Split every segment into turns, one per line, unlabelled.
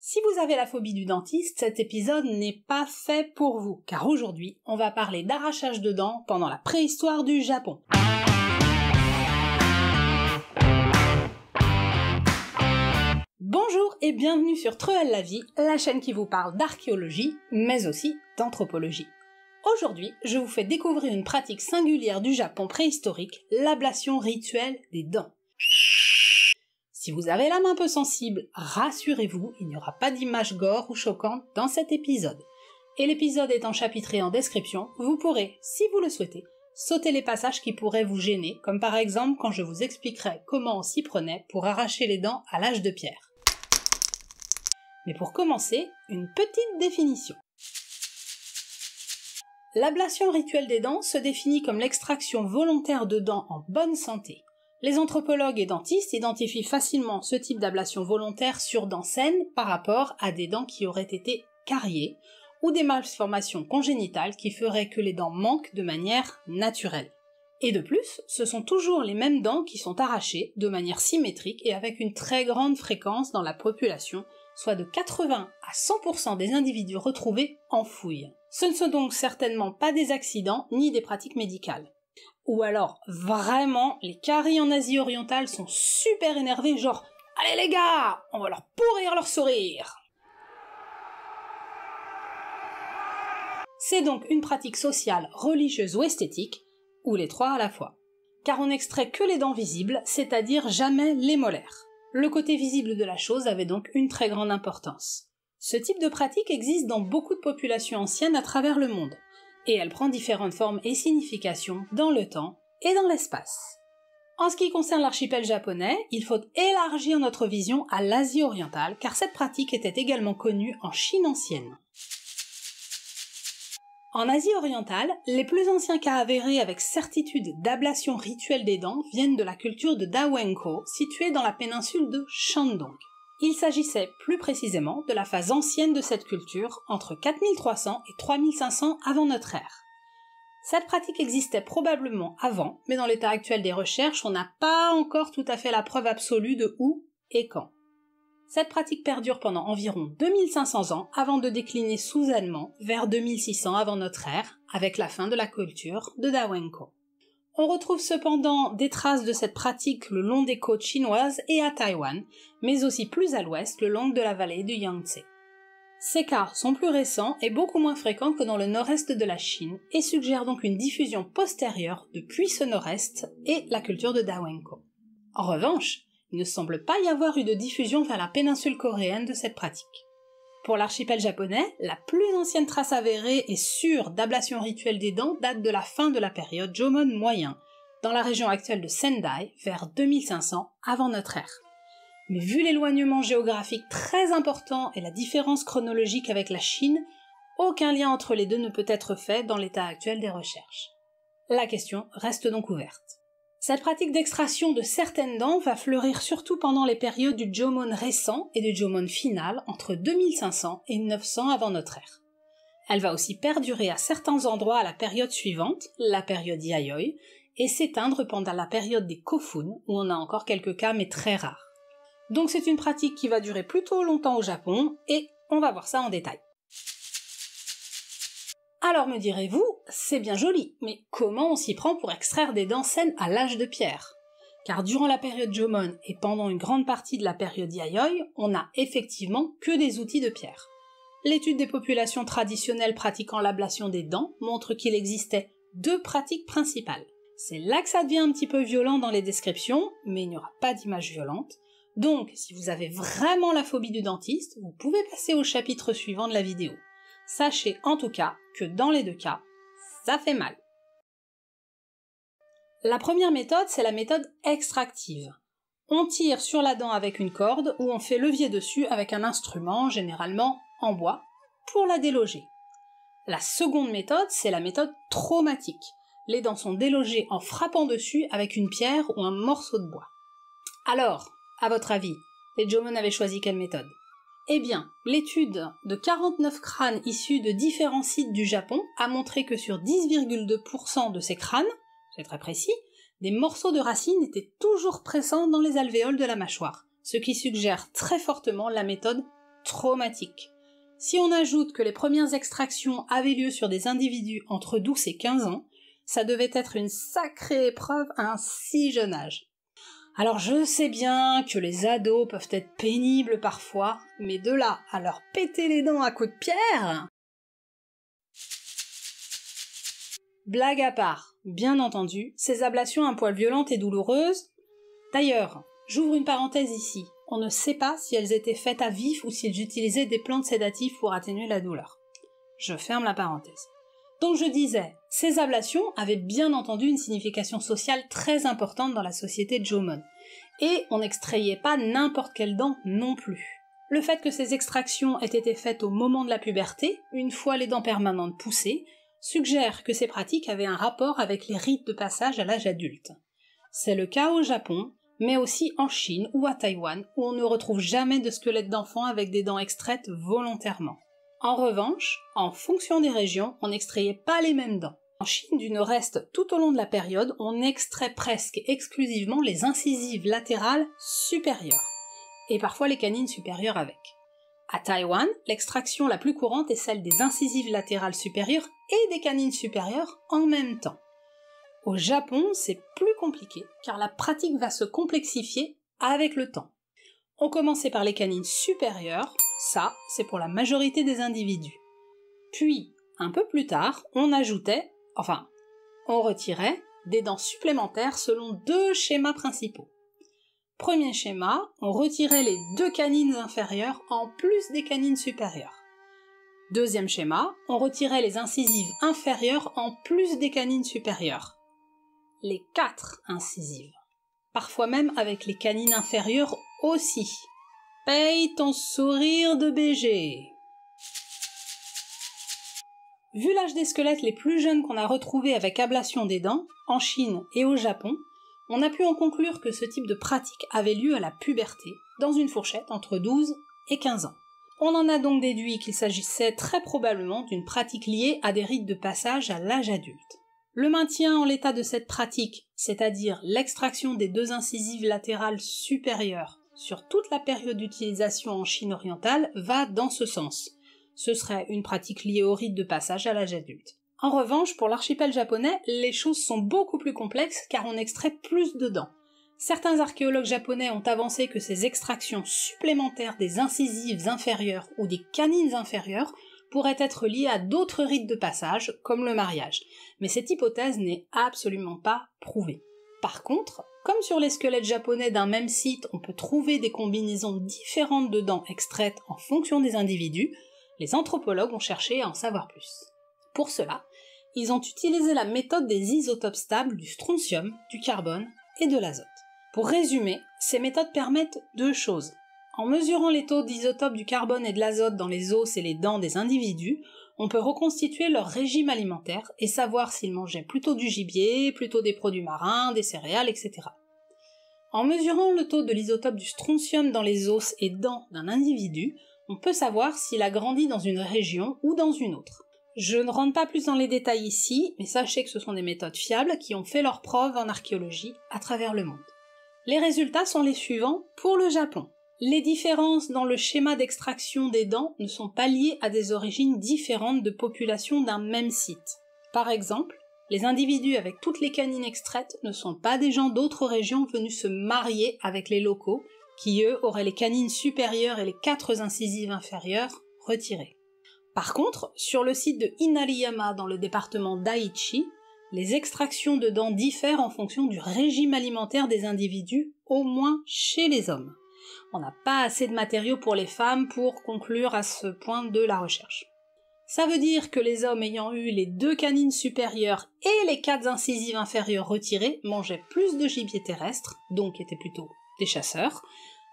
Si vous avez la phobie du dentiste, cet épisode n'est pas fait pour vous, car aujourd'hui, on va parler d'arrachage de dents pendant la préhistoire du Japon. Bonjour et bienvenue sur Truelle la vie, la chaîne qui vous parle d'archéologie, mais aussi d'anthropologie. Aujourd'hui, je vous fais découvrir une pratique singulière du Japon préhistorique, l'ablation rituelle des dents. Si vous avez l'âme un peu sensible, rassurez-vous, il n'y aura pas d'image gore ou choquante dans cet épisode. Et l'épisode étant chapitré en description, vous pourrez, si vous le souhaitez, sauter les passages qui pourraient vous gêner, comme par exemple quand je vous expliquerai comment on s'y prenait pour arracher les dents à l'âge de pierre. Mais pour commencer, une petite définition. L'ablation rituelle des dents se définit comme l'extraction volontaire de dents en bonne santé, les anthropologues et dentistes identifient facilement ce type d'ablation volontaire sur dents saines par rapport à des dents qui auraient été cariées ou des malformations congénitales qui feraient que les dents manquent de manière naturelle. Et de plus, ce sont toujours les mêmes dents qui sont arrachées de manière symétrique et avec une très grande fréquence dans la population, soit de 80 à 100% des individus retrouvés en fouille. Ce ne sont donc certainement pas des accidents ni des pratiques médicales. Ou alors, vraiment, les caries en Asie orientale sont super énervés, genre Allez les gars, on va leur pourrir leur sourire C'est donc une pratique sociale, religieuse ou esthétique, ou les trois à la fois. Car on n'extrait que les dents visibles, c'est-à-dire jamais les molaires. Le côté visible de la chose avait donc une très grande importance. Ce type de pratique existe dans beaucoup de populations anciennes à travers le monde et elle prend différentes formes et significations dans le temps et dans l'espace. En ce qui concerne l'archipel japonais, il faut élargir notre vision à l'Asie orientale car cette pratique était également connue en Chine ancienne. En Asie orientale, les plus anciens cas avérés avec certitude d'ablation rituelle des dents viennent de la culture de Dawenko, située dans la péninsule de Shandong. Il s'agissait plus précisément de la phase ancienne de cette culture, entre 4300 et 3500 avant notre ère. Cette pratique existait probablement avant, mais dans l'état actuel des recherches, on n'a pas encore tout à fait la preuve absolue de où et quand. Cette pratique perdure pendant environ 2500 ans avant de décliner sous-allemand vers 2600 avant notre ère, avec la fin de la culture de Dawenko. On retrouve cependant des traces de cette pratique le long des côtes chinoises et à Taïwan, mais aussi plus à l'ouest le long de la vallée du Yangtze. Ces cas sont plus récents et beaucoup moins fréquents que dans le nord-est de la Chine et suggèrent donc une diffusion postérieure depuis ce nord-est et la culture de Dawenko. En revanche, il ne semble pas y avoir eu de diffusion vers la péninsule coréenne de cette pratique. Pour l'archipel japonais, la plus ancienne trace avérée et sûre d'ablation rituelle des dents date de la fin de la période Jomon moyen, dans la région actuelle de Sendai, vers 2500 avant notre ère. Mais vu l'éloignement géographique très important et la différence chronologique avec la Chine, aucun lien entre les deux ne peut être fait dans l'état actuel des recherches. La question reste donc ouverte. Cette pratique d'extraction de certaines dents va fleurir surtout pendant les périodes du Jomon récent et du Jomon final entre 2500 et 900 avant notre ère. Elle va aussi perdurer à certains endroits à la période suivante, la période Yayoi, et s'éteindre pendant la période des Kofun, où on a encore quelques cas mais très rares. Donc c'est une pratique qui va durer plutôt longtemps au Japon, et on va voir ça en détail. Alors me direz-vous, c'est bien joli, mais comment on s'y prend pour extraire des dents saines à l'âge de pierre Car durant la période Jomon et pendant une grande partie de la période Yayoi, on n'a effectivement que des outils de pierre. L'étude des populations traditionnelles pratiquant l'ablation des dents montre qu'il existait deux pratiques principales. C'est là que ça devient un petit peu violent dans les descriptions, mais il n'y aura pas d'image violente. Donc, si vous avez vraiment la phobie du dentiste, vous pouvez passer au chapitre suivant de la vidéo. Sachez en tout cas que dans les deux cas, ça fait mal. La première méthode, c'est la méthode extractive. On tire sur la dent avec une corde ou on fait levier dessus avec un instrument, généralement en bois, pour la déloger. La seconde méthode, c'est la méthode traumatique. Les dents sont délogées en frappant dessus avec une pierre ou un morceau de bois. Alors, à votre avis, les Jomon avaient choisi quelle méthode eh bien, l'étude de 49 crânes issus de différents sites du Japon a montré que sur 10,2% de ces crânes, c'est très précis, des morceaux de racines étaient toujours présents dans les alvéoles de la mâchoire, ce qui suggère très fortement la méthode traumatique. Si on ajoute que les premières extractions avaient lieu sur des individus entre 12 et 15 ans, ça devait être une sacrée épreuve à un si jeune âge. Alors je sais bien que les ados peuvent être pénibles parfois, mais de là à leur péter les dents à coups de pierre Blague à part, bien entendu, ces ablations un poil violentes et douloureuses. D'ailleurs, j'ouvre une parenthèse ici, on ne sait pas si elles étaient faites à vif ou s'ils utilisaient des plantes sédatives pour atténuer la douleur. Je ferme la parenthèse. Donc je disais, ces ablations avaient bien entendu une signification sociale très importante dans la société Jomon. Et on n'extrayait pas n'importe quelle dent non plus. Le fait que ces extractions aient été faites au moment de la puberté, une fois les dents permanentes poussées, suggère que ces pratiques avaient un rapport avec les rites de passage à l'âge adulte. C'est le cas au Japon, mais aussi en Chine ou à Taïwan, où on ne retrouve jamais de squelettes d'enfants avec des dents extraites volontairement. En revanche, en fonction des régions, on n'extrayait pas les mêmes dents. En Chine du Nord-Est, tout au long de la période, on extrait presque exclusivement les incisives latérales supérieures, et parfois les canines supérieures avec. À Taïwan, l'extraction la plus courante est celle des incisives latérales supérieures et des canines supérieures en même temps. Au Japon, c'est plus compliqué, car la pratique va se complexifier avec le temps. On commençait par les canines supérieures, ça, c'est pour la majorité des individus. Puis, un peu plus tard, on ajoutait, enfin, on retirait des dents supplémentaires selon deux schémas principaux. Premier schéma, on retirait les deux canines inférieures en plus des canines supérieures. Deuxième schéma, on retirait les incisives inférieures en plus des canines supérieures. Les quatre incisives. Parfois même avec les canines inférieures aussi ton sourire de BG. Vu l'âge des squelettes les plus jeunes qu'on a retrouvés avec ablation des dents, en Chine et au Japon, on a pu en conclure que ce type de pratique avait lieu à la puberté, dans une fourchette entre 12 et 15 ans. On en a donc déduit qu'il s'agissait très probablement d'une pratique liée à des rites de passage à l'âge adulte. Le maintien en l'état de cette pratique, c'est-à-dire l'extraction des deux incisives latérales supérieures sur toute la période d'utilisation en Chine orientale va dans ce sens. Ce serait une pratique liée au rite de passage à l'âge adulte. En revanche, pour l'archipel japonais, les choses sont beaucoup plus complexes car on extrait plus de dents. Certains archéologues japonais ont avancé que ces extractions supplémentaires des incisives inférieures ou des canines inférieures pourraient être liées à d'autres rites de passage, comme le mariage. Mais cette hypothèse n'est absolument pas prouvée. Par contre, comme sur les squelettes japonais d'un même site, on peut trouver des combinaisons différentes de dents extraites en fonction des individus, les anthropologues ont cherché à en savoir plus. Pour cela, ils ont utilisé la méthode des isotopes stables du strontium, du carbone et de l'azote. Pour résumer, ces méthodes permettent deux choses. En mesurant les taux d'isotopes du carbone et de l'azote dans les os et les dents des individus, on peut reconstituer leur régime alimentaire et savoir s'ils mangeaient plutôt du gibier, plutôt des produits marins, des céréales, etc. En mesurant le taux de l'isotope du strontium dans les os et dents d'un individu, on peut savoir s'il a grandi dans une région ou dans une autre. Je ne rentre pas plus dans les détails ici, mais sachez que ce sont des méthodes fiables qui ont fait leurs preuves en archéologie à travers le monde. Les résultats sont les suivants pour le Japon. Les différences dans le schéma d'extraction des dents ne sont pas liées à des origines différentes de populations d'un même site. Par exemple, les individus avec toutes les canines extraites ne sont pas des gens d'autres régions venus se marier avec les locaux, qui eux auraient les canines supérieures et les quatre incisives inférieures retirées. Par contre, sur le site de Inariyama dans le département d'Aichi, les extractions de dents diffèrent en fonction du régime alimentaire des individus, au moins chez les hommes. On n'a pas assez de matériaux pour les femmes pour conclure à ce point de la recherche. Ça veut dire que les hommes ayant eu les deux canines supérieures et les quatre incisives inférieures retirées mangeaient plus de gibier terrestre, donc étaient plutôt des chasseurs,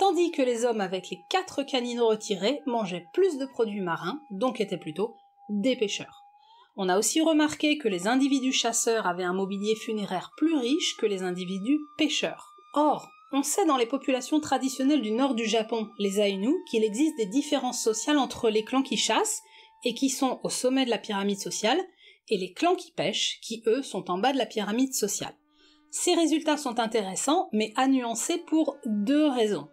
tandis que les hommes avec les quatre canines retirées mangeaient plus de produits marins, donc étaient plutôt des pêcheurs. On a aussi remarqué que les individus chasseurs avaient un mobilier funéraire plus riche que les individus pêcheurs. Or, on sait dans les populations traditionnelles du nord du Japon, les Ainu, qu'il existe des différences sociales entre les clans qui chassent, et qui sont au sommet de la pyramide sociale, et les clans qui pêchent, qui eux sont en bas de la pyramide sociale. Ces résultats sont intéressants, mais à nuancer pour deux raisons.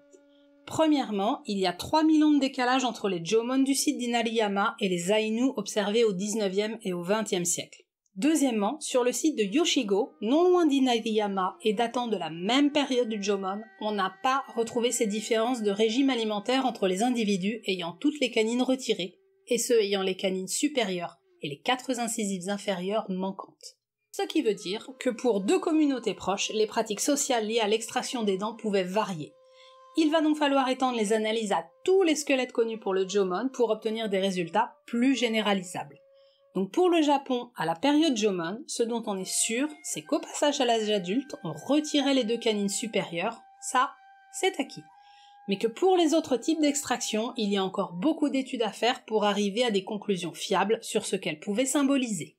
Premièrement, il y a 3000 ans de décalage entre les Jomon du site d'Inariyama et les Ainu observés au 19e et au 20e siècle. Deuxièmement, sur le site de Yoshigo, non loin d'Inagiyama et datant de la même période du Jomon, on n'a pas retrouvé ces différences de régime alimentaire entre les individus ayant toutes les canines retirées et ceux ayant les canines supérieures et les quatre incisives inférieures manquantes. Ce qui veut dire que pour deux communautés proches, les pratiques sociales liées à l'extraction des dents pouvaient varier. Il va donc falloir étendre les analyses à tous les squelettes connus pour le Jomon pour obtenir des résultats plus généralisables. Donc pour le Japon, à la période Jomon, ce dont on est sûr, c'est qu'au passage à l'âge adulte, on retirait les deux canines supérieures, ça, c'est acquis. Mais que pour les autres types d'extraction, il y a encore beaucoup d'études à faire pour arriver à des conclusions fiables sur ce qu'elles pouvaient symboliser.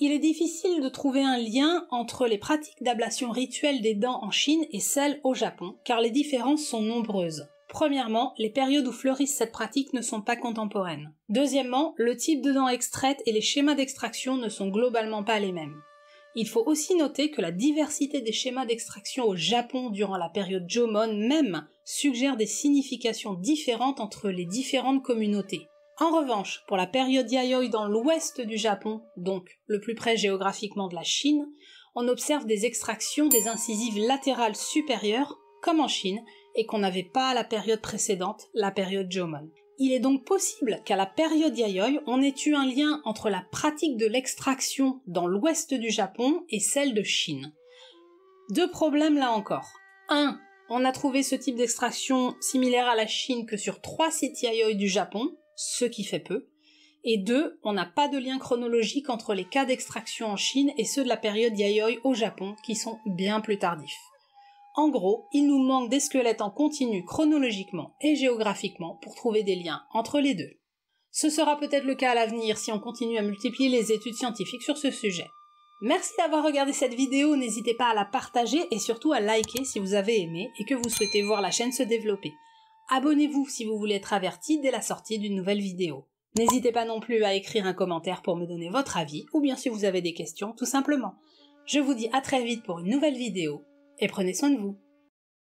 Il est difficile de trouver un lien entre les pratiques d'ablation rituelle des dents en Chine et celles au Japon, car les différences sont nombreuses. Premièrement, les périodes où fleurissent cette pratique ne sont pas contemporaines. Deuxièmement, le type de dents extraites et les schémas d'extraction ne sont globalement pas les mêmes. Il faut aussi noter que la diversité des schémas d'extraction au Japon durant la période Jomon même suggère des significations différentes entre les différentes communautés. En revanche, pour la période Yayoi dans l'ouest du Japon, donc le plus près géographiquement de la Chine, on observe des extractions des incisives latérales supérieures, comme en Chine, et qu'on n'avait pas à la période précédente, la période Jomon. Il est donc possible qu'à la période Yayoi, on ait eu un lien entre la pratique de l'extraction dans l'ouest du Japon et celle de Chine. Deux problèmes là encore. 1. On a trouvé ce type d'extraction similaire à la Chine que sur trois sites Yayoi du Japon, ce qui fait peu. Et 2. On n'a pas de lien chronologique entre les cas d'extraction en Chine et ceux de la période Yayoi au Japon, qui sont bien plus tardifs. En gros, il nous manque des squelettes en continu chronologiquement et géographiquement pour trouver des liens entre les deux. Ce sera peut-être le cas à l'avenir si on continue à multiplier les études scientifiques sur ce sujet. Merci d'avoir regardé cette vidéo, n'hésitez pas à la partager et surtout à liker si vous avez aimé et que vous souhaitez voir la chaîne se développer. Abonnez-vous si vous voulez être averti dès la sortie d'une nouvelle vidéo. N'hésitez pas non plus à écrire un commentaire pour me donner votre avis ou bien si vous avez des questions tout simplement. Je vous dis à très vite pour une nouvelle vidéo et prenez soin de vous.